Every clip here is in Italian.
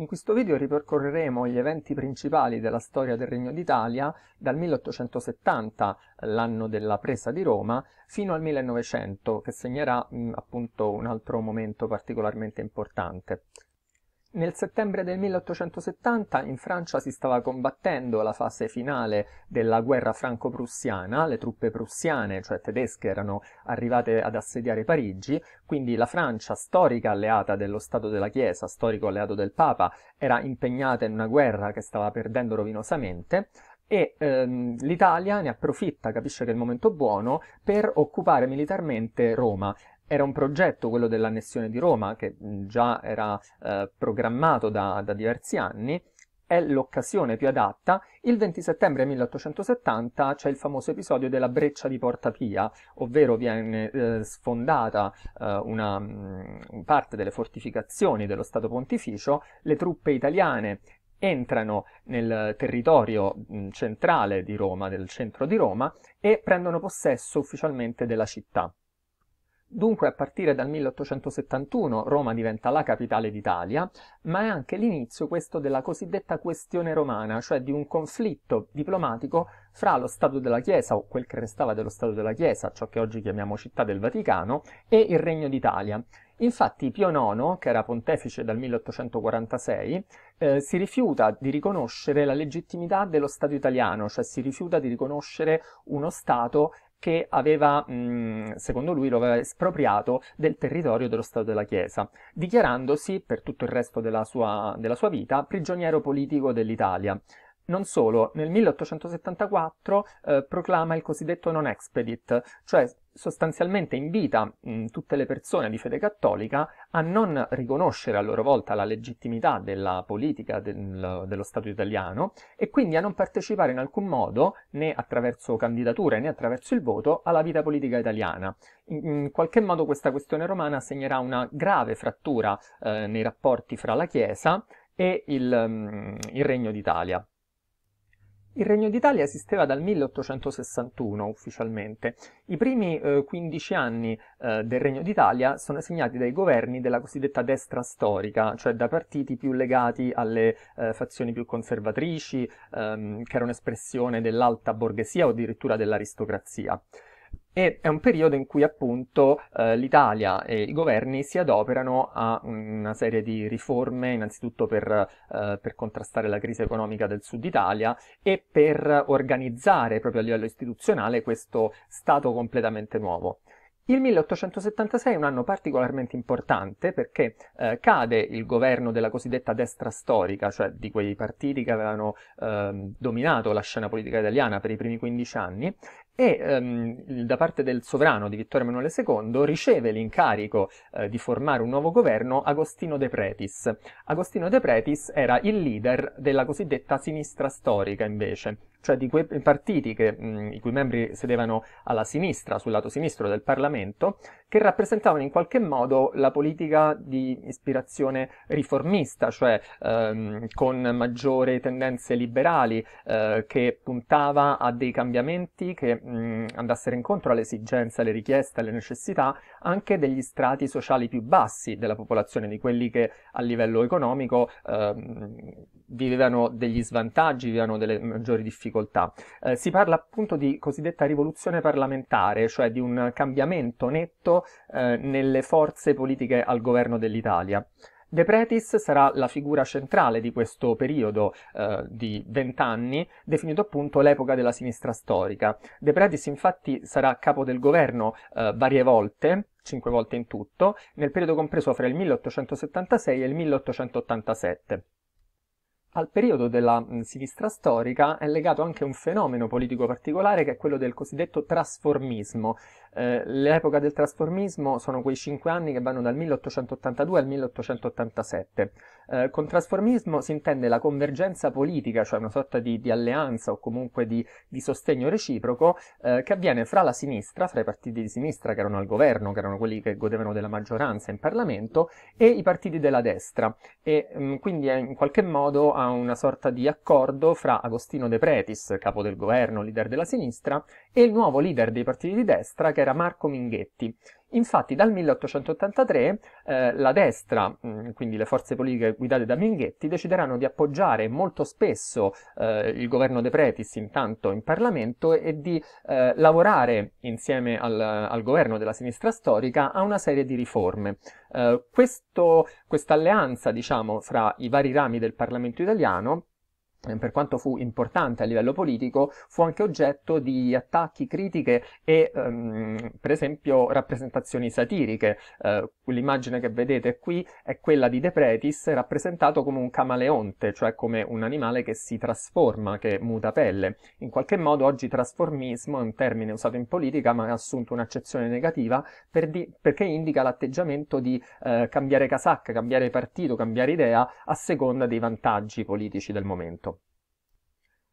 In questo video ripercorreremo gli eventi principali della storia del Regno d'Italia dal 1870, l'anno della presa di Roma, fino al 1900, che segnerà mh, appunto un altro momento particolarmente importante. Nel settembre del 1870 in Francia si stava combattendo la fase finale della guerra franco-prussiana, le truppe prussiane, cioè tedesche, erano arrivate ad assediare Parigi, quindi la Francia, storica alleata dello Stato della Chiesa, storico alleato del Papa, era impegnata in una guerra che stava perdendo rovinosamente e ehm, l'Italia ne approfitta, capisce che è il momento buono, per occupare militarmente Roma era un progetto, quello dell'annessione di Roma, che già era eh, programmato da, da diversi anni, è l'occasione più adatta. Il 20 settembre 1870 c'è il famoso episodio della breccia di Porta Pia, ovvero viene eh, sfondata eh, una mh, parte delle fortificazioni dello Stato Pontificio, le truppe italiane entrano nel territorio centrale di Roma, del centro di Roma, e prendono possesso ufficialmente della città. Dunque a partire dal 1871 Roma diventa la capitale d'Italia, ma è anche l'inizio questo della cosiddetta questione romana, cioè di un conflitto diplomatico fra lo Stato della Chiesa, o quel che restava dello Stato della Chiesa, ciò che oggi chiamiamo Città del Vaticano, e il Regno d'Italia. Infatti Pio IX, che era pontefice dal 1846, eh, si rifiuta di riconoscere la legittimità dello Stato italiano, cioè si rifiuta di riconoscere uno Stato che aveva, mm, secondo lui, lo aveva espropriato del territorio dello Stato della Chiesa, dichiarandosi, per tutto il resto della sua, della sua vita, prigioniero politico dell'Italia. Non solo, nel 1874 eh, proclama il cosiddetto non expedit, cioè sostanzialmente invita mh, mm, tutte le persone di fede cattolica a non riconoscere a loro volta la legittimità della politica del, dello Stato italiano e quindi a non partecipare in alcun modo, né attraverso candidature né attraverso il voto, alla vita politica italiana. In, in qualche modo questa questione romana segnerà una grave frattura eh, nei rapporti fra la Chiesa e il, mm, il Regno d'Italia. Il Regno d'Italia esisteva dal 1861 ufficialmente. I primi eh, 15 anni eh, del Regno d'Italia sono segnati dai governi della cosiddetta destra storica, cioè da partiti più legati alle eh, fazioni più conservatrici, ehm, che era un'espressione dell'alta borghesia o addirittura dell'aristocrazia e è un periodo in cui appunto eh, l'Italia e i governi si adoperano a una serie di riforme, innanzitutto per, eh, per contrastare la crisi economica del sud Italia e per organizzare proprio a livello istituzionale questo Stato completamente nuovo. Il 1876 è un anno particolarmente importante perché eh, cade il governo della cosiddetta destra storica, cioè di quei partiti che avevano eh, dominato la scena politica italiana per i primi 15 anni, e ehm, da parte del sovrano di Vittorio Emanuele II riceve l'incarico eh, di formare un nuovo governo Agostino De Pretis. Agostino De Pretis era il leader della cosiddetta sinistra storica invece, cioè di quei partiti che, mh, i cui membri sedevano alla sinistra, sul lato sinistro del Parlamento, che rappresentavano in qualche modo la politica di ispirazione riformista, cioè ehm, con maggiori tendenze liberali, eh, che puntava a dei cambiamenti che mh, andassero incontro alle esigenze, alle richieste, alle necessità anche degli strati sociali più bassi della popolazione, di quelli che a livello economico ehm, vivevano degli svantaggi, vivevano delle maggiori difficoltà difficoltà. Eh, si parla appunto di cosiddetta rivoluzione parlamentare, cioè di un cambiamento netto eh, nelle forze politiche al governo dell'Italia. De Pretis sarà la figura centrale di questo periodo eh, di vent'anni, definito appunto l'epoca della sinistra storica. De Pretis infatti sarà capo del governo eh, varie volte, cinque volte in tutto, nel periodo compreso fra il 1876 e il 1887. Al periodo della mm, sinistra storica è legato anche un fenomeno politico particolare che è quello del cosiddetto trasformismo, eh, l'epoca del trasformismo sono quei 5 anni che vanno dal 1882 al 1887. Eh, con trasformismo si intende la convergenza politica, cioè una sorta di, di alleanza o comunque di, di sostegno reciproco eh, che avviene fra la sinistra, fra i partiti di sinistra che erano al governo, che erano quelli che godevano della maggioranza in Parlamento, e i partiti della destra. E mh, mm, quindi è, in qualche modo ha una sorta di accordo fra Agostino De Pretis, capo del governo, leader della sinistra, e il nuovo leader dei partiti di destra che era Marco Minghetti. Infatti dal 1883 eh, la destra, mm, quindi le forze politiche guidate da Minghetti, decideranno di appoggiare molto spesso eh, il governo De Pretis intanto in Parlamento e di eh, lavorare insieme al, al, governo della sinistra storica a una serie di riforme. Eh, questa alleanza diciamo, fra i vari rami del Parlamento italiano eh, per quanto fu importante a livello politico, fu anche oggetto di attacchi, critiche e ehm, per esempio rappresentazioni satiriche. Eh, l'immagine che vedete qui è quella di Depretis, rappresentato come un camaleonte, cioè come un animale che si trasforma, che muta pelle. In qualche modo oggi trasformismo è un termine usato in politica ma ha assunto un'accezione negativa per di- perché indica l'atteggiamento di eh, cambiare casacca, cambiare partito, cambiare idea a seconda dei vantaggi politici del momento.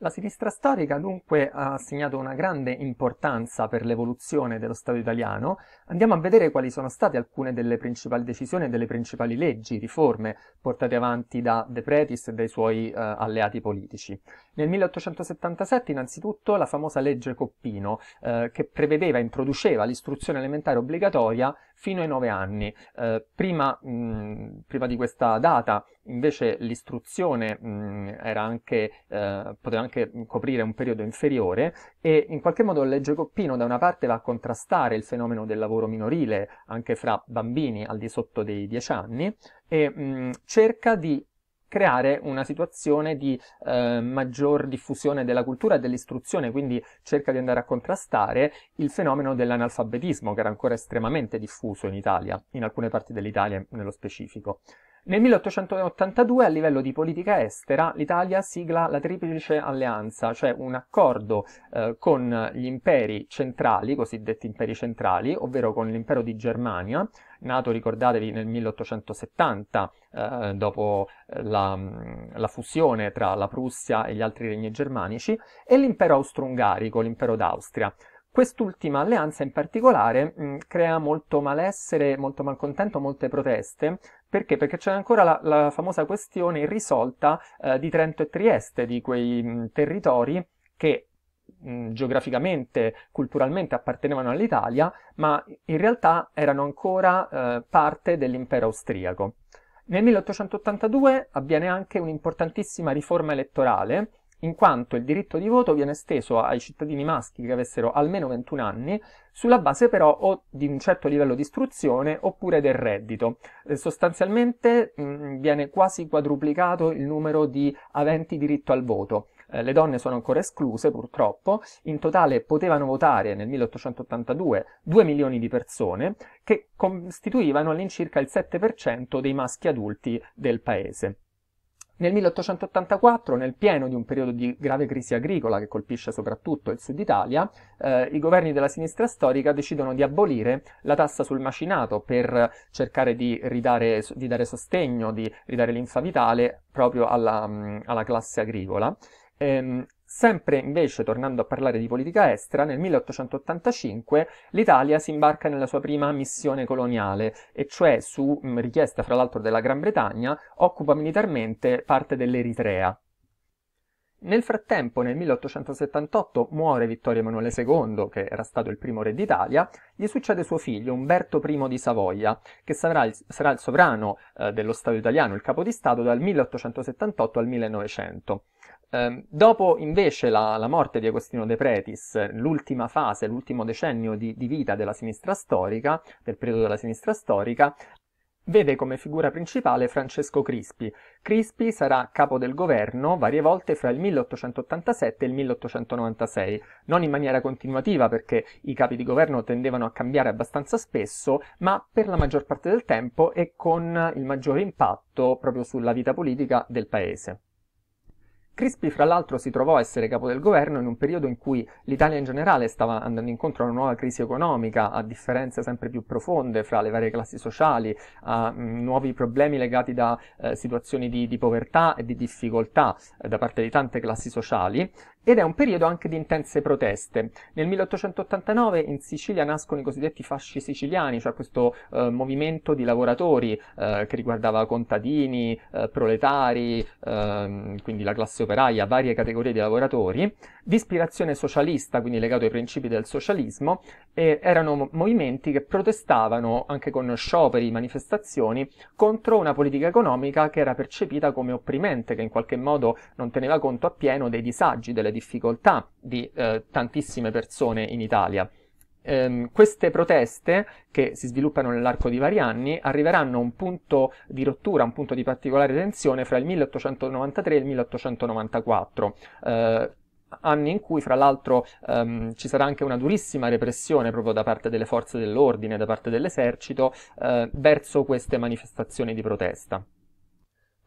La sinistra storica dunque ha assegnato una grande importanza per l'evoluzione dello Stato italiano. Andiamo a vedere quali sono state alcune delle principali decisioni e delle principali leggi, riforme portate avanti da De Pretis e dai suoi eh, alleati politici. Nel 1877 innanzitutto la famosa legge Coppino eh, che prevedeva, introduceva l'istruzione elementare obbligatoria fino ai 9 anni. Eh, prima, mh, prima, di questa data invece l'istruzione mh, anche, eh, poteva anche coprire un periodo inferiore e in qualche modo la legge Coppino da una parte va a contrastare il fenomeno del lavoro minorile anche fra bambini al di sotto dei 10 anni e mh, cerca di creare una situazione di eh, maggior diffusione della cultura e dell'istruzione, quindi cerca di andare a contrastare il fenomeno dell'analfabetismo che era ancora estremamente diffuso in Italia, in alcune parti dell'Italia nello specifico. Nel 1882 a livello di politica estera l'Italia sigla la Triplice Alleanza, cioè un accordo eh, con gli imperi centrali, cosiddetti imperi centrali, ovvero con l'impero di Germania, nato ricordatevi nel 1870 eh, dopo eh, la, mm, la, fusione tra la Prussia e gli altri regni germanici, e l'impero austro-ungarico, l'impero d'Austria. Quest'ultima alleanza in particolare mh, mm, crea molto malessere, molto malcontento, molte proteste. Perché? Perché c'è ancora la, la, famosa questione irrisolta eh, di Trento e Trieste, di quei mh, mm, territori che mm, geograficamente, culturalmente appartenevano all'Italia, ma in realtà erano ancora eh, parte dell'impero austriaco. Nel 1882 avviene anche un'importantissima riforma elettorale in quanto il diritto di voto viene esteso ai cittadini maschi che avessero almeno 21 anni, sulla base però o di un certo livello di istruzione oppure del reddito. Eh, sostanzialmente mh, mm, viene quasi quadruplicato il numero di aventi diritto al voto. Eh, le donne sono ancora escluse purtroppo, in totale potevano votare nel 1882 2 milioni di persone che costituivano all'incirca il 7% dei maschi adulti del paese. Nel 1884, nel pieno di un periodo di grave crisi agricola che colpisce soprattutto il sud Italia, eh, i governi della sinistra storica decidono di abolire la tassa sul macinato per cercare di ridare di dare sostegno, di ridare linfa vitale proprio alla, mm, alla classe agricola. Ehm, Sempre invece, tornando a parlare di politica estera, nel 1885 l'Italia si imbarca nella sua prima missione coloniale, e cioè su richiesta fra l'altro della Gran Bretagna, occupa militarmente parte dell'Eritrea. Nel frattempo, nel 1878, muore Vittorio Emanuele II, che era stato il primo re d'Italia, gli succede suo figlio Umberto I di Savoia, che sarà il, sarà il sovrano eh, dello Stato italiano, il capo di Stato, dal 1878 al 1900. Eh, dopo invece la, la, morte di Agostino De Pretis, l'ultima fase, l'ultimo decennio di, di vita della sinistra storica, del periodo della sinistra storica, vede come figura principale Francesco Crispi. Crispi sarà capo del governo varie volte fra il 1887 e il 1896, non in maniera continuativa perché i capi di governo tendevano a cambiare abbastanza spesso, ma per la maggior parte del tempo e con il maggiore impatto proprio sulla vita politica del paese. Crispi fra l'altro si trovò a essere capo del governo in un periodo in cui l'Italia in generale stava andando incontro a una nuova crisi economica, a differenze sempre più profonde fra le varie classi sociali, a mh, mm, nuovi problemi legati da eh, situazioni di, di, povertà e di difficoltà eh, da parte di tante classi sociali ed è un periodo anche di intense proteste. Nel 1889 in Sicilia nascono i cosiddetti fasci siciliani, cioè questo eh, movimento di lavoratori eh, che riguardava contadini, eh, proletari, ehm, quindi la classe operaia, varie categorie di lavoratori, di ispirazione socialista, quindi legato ai principi del socialismo, e erano movimenti che protestavano anche con scioperi, manifestazioni, contro una politica economica che era percepita come opprimente, che in qualche modo non teneva conto appieno dei disagi, delle difficoltà difficoltà di eh, tantissime persone in Italia. Ehm, queste proteste, che si sviluppano nell'arco di vari anni, arriveranno a un punto di rottura, un punto di particolare tensione fra il 1893 e il 1894. Eh, anni in cui fra l'altro ehm, ci sarà anche una durissima repressione proprio da parte delle forze dell'ordine, da parte dell'esercito, eh, verso queste manifestazioni di protesta.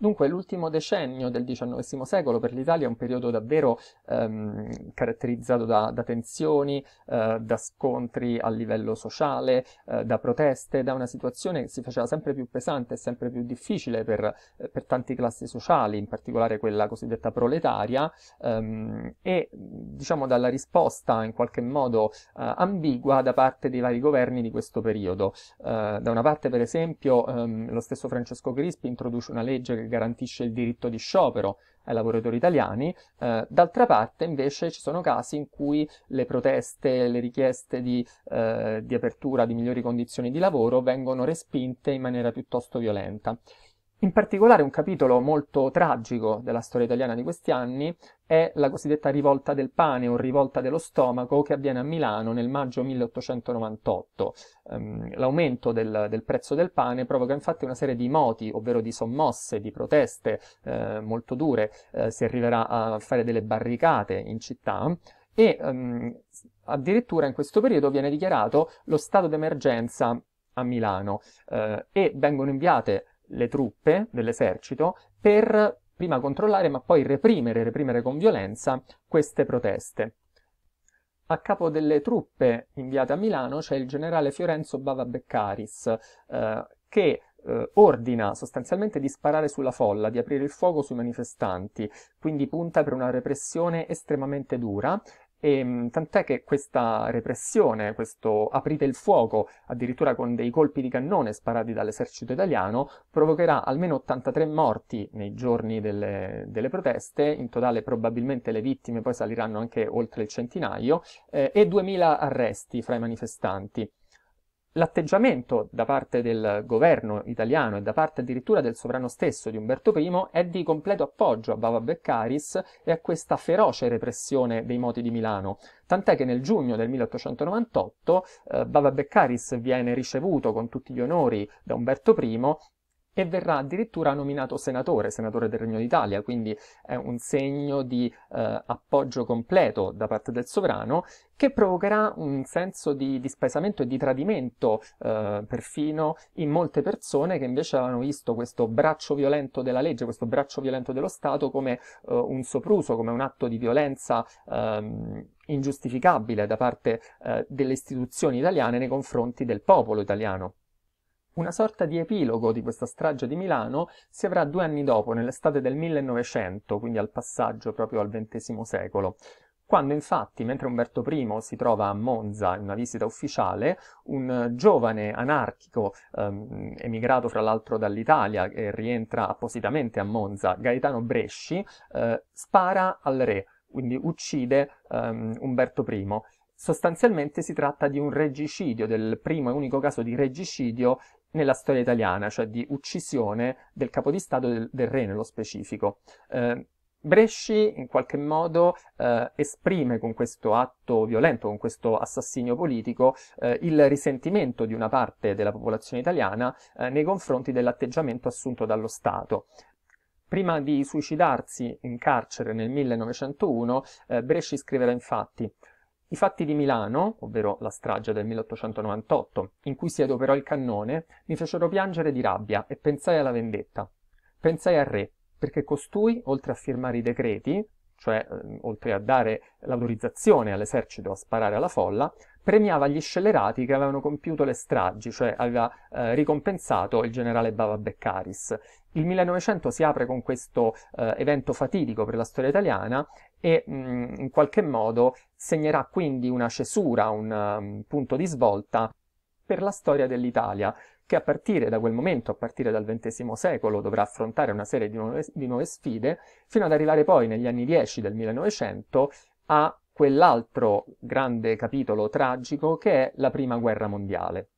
Dunque l'ultimo decennio del XIX secolo per l'Italia è un periodo davvero ehm, caratterizzato da, da tensioni, eh, da scontri a livello sociale, eh, da proteste, da una situazione che si faceva sempre più pesante e sempre più difficile per, eh, per tante classi sociali, in particolare quella cosiddetta proletaria, ehm, e diciamo dalla risposta in qualche modo eh, ambigua da parte dei vari governi di questo periodo. Eh, da una parte per esempio ehm, lo stesso Francesco Crispi introduce una legge che garantisce il diritto di sciopero ai lavoratori italiani, eh, d'altra parte invece ci sono casi in cui le proteste, le richieste di, eh, di apertura di migliori condizioni di lavoro vengono respinte in maniera piuttosto violenta. In particolare un capitolo molto tragico della storia italiana di questi anni è la cosiddetta rivolta del pane o rivolta dello stomaco che avviene a Milano nel maggio 1898. Ehm, l'aumento del, del, prezzo del pane provoca infatti una serie di moti, ovvero di sommosse, di proteste eh, molto dure, eh, si arriverà a fare delle barricate in città e um, addirittura in questo periodo viene dichiarato lo stato d'emergenza a Milano eh, e vengono inviate le truppe dell'esercito per prima controllare ma poi reprimere, reprimere con violenza queste proteste. A capo delle truppe inviate a Milano c'è il generale Fiorenzo Bava Beccaris, eh, che eh, ordina sostanzialmente di sparare sulla folla, di aprire il fuoco sui manifestanti, quindi punta per una repressione estremamente dura e, ehm, tant'è che questa repressione, questo aprite il fuoco, addirittura con dei colpi di cannone sparati dall'esercito italiano, provocherà almeno 83 morti nei giorni delle, delle proteste, in totale probabilmente le vittime poi saliranno anche oltre il centinaio, eh, e 2000 arresti fra i manifestanti l'atteggiamento da parte del governo italiano e da parte addirittura del sovrano stesso di Umberto I è di completo appoggio a Bava Beccaris e a questa feroce repressione dei moti di Milano, tant'è che nel giugno del 1898 eh, Bava Beccaris viene ricevuto con tutti gli onori da Umberto I e verrà addirittura nominato senatore, senatore del Regno d'Italia, quindi è un segno di eh, appoggio completo da parte del sovrano che provocherà un senso di dispesamento e di tradimento eh, perfino in molte persone che invece avevano visto questo braccio violento della legge, questo braccio violento dello Stato come eh, un sopruso, come un atto di violenza ehm, ingiustificabile da parte eh, delle istituzioni italiane nei confronti del popolo italiano. Una sorta di epilogo di questa strage di Milano si avrà due anni dopo, nell'estate del 1900, quindi al passaggio proprio al XX secolo, quando infatti, mentre Umberto I si trova a Monza in una visita ufficiale, un giovane anarchico ehm, emigrato fra l'altro dall'Italia e rientra appositamente a Monza, Gaetano Bresci, eh, spara al re, quindi uccide ehm, Umberto I. Sostanzialmente si tratta di un regicidio, del primo e unico caso di regicidio nella storia italiana, cioè di uccisione del capo di Stato del, del, re nello specifico. Eh, Bresci in qualche modo eh, esprime con questo atto violento, con questo assassinio politico, eh, il risentimento di una parte della popolazione italiana eh, nei confronti dell'atteggiamento assunto dallo Stato. Prima di suicidarsi in carcere nel 1901, eh, Bresci scriverà infatti i fatti di Milano, ovvero la strage del 1898, in cui si adoperò il cannone, mi fecero piangere di rabbia e pensai alla vendetta. Pensai al re, perché costui, oltre a firmare i decreti, cioè ehm, oltre a dare l'autorizzazione all'esercito a sparare alla folla, premiava gli scellerati che avevano compiuto le stragi, cioè aveva eh, ricompensato il generale Bava Beccaris. Il 1900 si apre con questo eh, evento fatidico per la storia italiana e mh, mm, in qualche modo segnerà quindi una cesura, un um, punto di svolta per la storia dell'Italia, che a partire da quel momento, a partire dal XX secolo, dovrà affrontare una serie di nuove, di nuove sfide, fino ad arrivare poi negli anni 10 del 1900 a quell'altro grande capitolo tragico che è la Prima Guerra Mondiale.